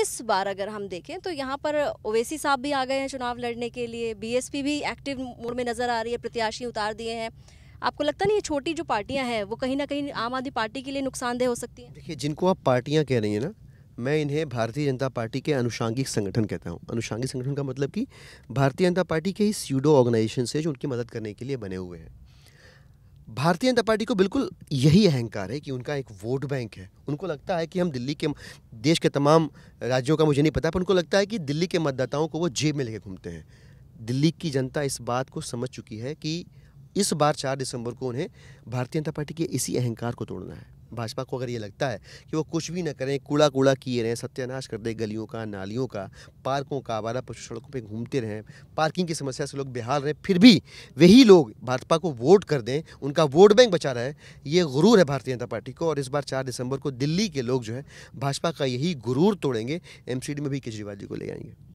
इस बार अगर हम देखें तो यहाँ पर ओवैसी साहब भी आ गए हैं चुनाव लड़ने के लिए बीएसपी भी एक्टिव मोड में नज़र आ रही है प्रत्याशी उतार दिए हैं आपको लगता नहीं ये छोटी जो पार्टियां हैं वो कहीं ना कहीं आम आदमी पार्टी के लिए नुकसानदेह हो सकती हैं देखिए जिनको आप पार्टियां कह रही हैं ना मैं इन्हें भारतीय जनता पार्टी के अनुषांगिक संगठन कहता हूँ अनुषांगिक संगठन का मतलब कि भारतीय जनता पार्टी के ही स्यूडो ऑर्गेनाइजेशन है जो उनकी मदद करने के लिए बने हुए हैं भारतीय जनता पार्टी को बिल्कुल यही अहंकार है कि उनका एक वोट बैंक है उनको लगता है कि हम दिल्ली के देश के तमाम राज्यों का मुझे नहीं पता पर उनको लगता है कि दिल्ली के मतदाताओं को वो जेब में लेके घूमते हैं दिल्ली की जनता इस बात को समझ चुकी है कि इस बार चार दिसंबर को उन्हें भारतीय जनता पार्टी के इसी अहंकार को तोड़ना है भाजपा को अगर ये लगता है कि वो कुछ भी ना करें कूड़ा कूड़ा किए रहें सत्यानाश कर दें गलियों का नालियों का पार्कों का आवारा पशु सड़कों पर घूमते रहें पार्किंग की समस्या से लोग बिहार रहें फिर भी वही लोग भाजपा को वोट कर दें उनका वोट बैंक बचा रहा है ये गुरूर है भारतीय जनता पार्टी को और इस बार चार दिसंबर को दिल्ली के लोग जो है भाजपा का यही गुरूर तोड़ेंगे एम में भी केजरीवाल जी को ले आएंगे